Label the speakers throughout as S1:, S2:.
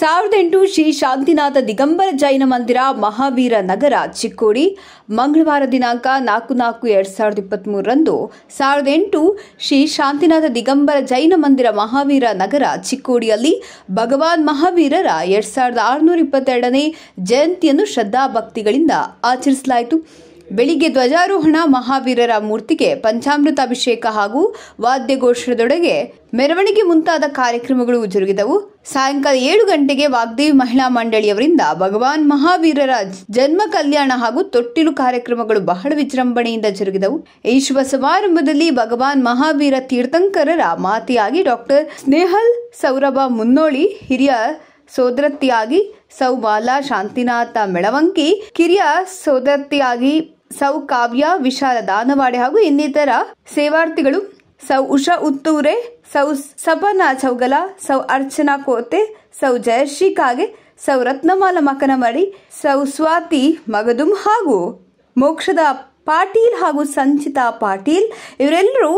S1: ಸಾವಿರದ ಎಂಟು ಶ್ರೀ ಶಾಂತಿನಾಥ ದಿಗಂಬರ ಜೈನ ಮಂದಿರ ಮಹಾವೀರ ನಗರ ಚಿಕ್ಕೋಡಿ ಮಂಗಳವಾರ ದಿನಾಂಕ ನಾಲ್ಕು ನಾಲ್ಕು ಎರಡು ಸಾವಿರದ ಮೂರರಂದು ಸಾವಿರದ ಎಂಟು ಶ್ರೀ ಶಾಂತಿನಾಥ ದಿಗಂಬರ ಜೈನ ಮಂದಿರ ಮಹಾವೀರ ನಗರ ಚಿಕ್ಕೋಡಿಯಲ್ಲಿ ಭಗವಾನ್ ಮಹಾವೀರರ ಎರಡು ಸಾವಿರದ ಆರುನೂರ ಇಪ್ಪತ್ತೆರಡನೇ ಜಯಂತಿಯನ್ನು ಶ್ರದ್ಧಾಭಕ್ತಿಗಳಿಂದ ಆಚರಿಸಲಾಯಿತು ಬೆಳಿಗ್ಗೆ ಧ್ವಜಾರೋಹಣ ಮಹಾವೀರರ ಮೂರ್ತಿಗೆ ಪಂಚಾಮೃತ ಅಭಿಷೇಕ ಹಾಗೂ ವಾದ್ಯಘೋಷದೊಡೆಗೆ ಮೆರವಣಿಗೆ ಮುಂತಾದ ಕಾರ್ಯಕ್ರಮಗಳು ಜರುಗಿದವು ಸಾಯಂಕಾಲ ಏಳು ಗಂಟೆಗೆ ವಾಗ್ದೇವಿ ಮಹಿಳಾ ಮಂಡಳಿಯವರಿಂದ ಭಗವಾನ್ ಮಹಾವೀರರ ಜನ್ಮ ಕಲ್ಯಾಣ ಹಾಗೂ ತೊಟ್ಟಿಲು ಕಾರ್ಯಕ್ರಮಗಳು ಬಹಳ ವಿಜೃಂಭಣೆಯಿಂದ ಜರುಗಿದವು ಈ ಶುಭ ಸಮಾರಂಭದಲ್ಲಿ ಭಗವಾನ್ ಮಹಾವೀರ ತೀರ್ಥಂಕರರ ಮಾತೆಯಾಗಿ ಡಾಕ್ಟರ್ ಸ್ನೇಹಲ್ ಸೌರಭ ಮುನ್ನೋಳಿ ಹಿರಿಯ ಸೋದರತ್ತಿಯಾಗಿ ಸೌಬಾಲ ಶಾಂತಿನಾಥ ಮೆಳವಂಕಿ ಕಿರಿಯ ಸೋದರತ್ತಿಯಾಗಿ ಸೌ ಕಾವ್ಯ ವಿಶಾಲ ದಾನವಾಡೆ ಹಾಗೂ ಇನ್ನಿತರ ಸೇವಾರ್ಥಿಗಳು ಸೌ ಉಷಾ ಉತ್ತೂರೆ ಸೌ ಸಪನ ಚೌಗಲ ಸೌ ಅರ್ಚನಾ ಕೋತೆ ಸೌ ಜಯಶ್ರೀ ಕಾಗೆ ಸೌ ರತ್ನಮಾಲ ಮಾಡಿ ಸೌ ಸ್ವಾತಿ ಮಗದುಂ ಹಾಗೂ ಮೋಕ್ಷದ ಪಾಟೀಲ್ ಹಾಗೂ ಸಂಚಿತಾ ಪಾಟೀಲ್ ಇವರೆಲ್ಲರೂ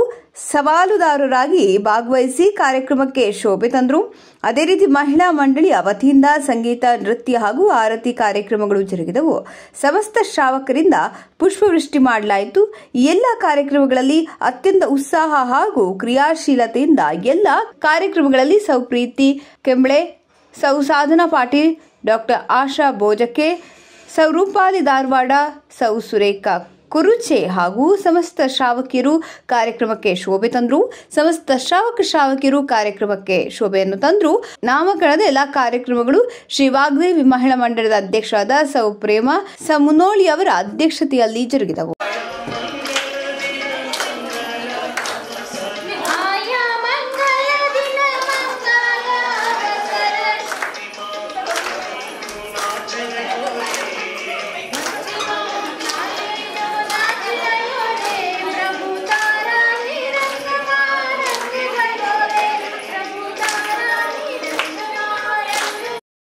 S1: ಸವಾಲುದಾರರಾಗಿ ಭಾಗವಹಿಸಿ ಕಾರ್ಯಕ್ರಮಕ್ಕೆ ಶೋಭೆ ತಂದರು ಅದೇ ರೀತಿ ಮಹಿಳಾ ಮಂಡಳಿಯ ವತಿಯಿಂದ ಸಂಗೀತ ನೃತ್ಯ ಹಾಗೂ ಆರತಿ ಕಾರ್ಯಕ್ರಮಗಳು ಜರುಗಿದವು ಸಮಸ್ತ ಶ್ರಾವಕರಿಂದ ಪುಷ್ಪವೃಷ್ಟಿ ಮಾಡಲಾಯಿತು ಎಲ್ಲ ಕಾರ್ಯಕ್ರಮಗಳಲ್ಲಿ ಅತ್ಯಂತ ಉತ್ಸಾಹ ಹಾಗೂ ಕ್ರಿಯಾಶೀಲತೆಯಿಂದ ಎಲ್ಲ ಕಾರ್ಯಕ್ರಮಗಳಲ್ಲಿ ಸೌಪ್ರೀತಿ ಕೆಂಬಳೆ ಸೌ ಸಾಧನಾ ಪಾಟೀಲ್ ಡಾಕ್ಟರ್ ಆಶಾ ಭೋಜಕೆ ಸೌ ರೂಪಾಲಿ ಧಾರವಾಡ ಸೌ ಸುರೇಖಾ ಕುರುಚೆ ಹಾಗೂ ಸಮಸ್ತ ಶ್ರಾವಕಿಯರು ಕಾರ್ಯಕ್ರಮಕ್ಕೆ ಶೋಭೆ ತಂದ್ರು ಸಮಸ್ತ ಶ್ರಾವಕ ಶ್ರಾವಕಿಯರು ಕಾರ್ಯಕ್ರಮಕ್ಕೆ ಶೋಭೆಯನ್ನು ತಂದ್ರು ನಾಮಕರಣದ ಎಲ್ಲಾ ಕಾರ್ಯಕ್ರಮಗಳು ಶ್ರೀ ವಾಗ್ದೇವಿ ಮಹಿಳಾ ಮಂಡಳದ ಅಧ್ಯಕ್ಷರಾದ ಸೌಪ್ರೇಮ ಪ್ರೇಮ ಸಮುನೋಳಿ ಅವರ ಅಧ್ಯಕ್ಷತೆಯಲ್ಲಿ ಜರುಗಿದವು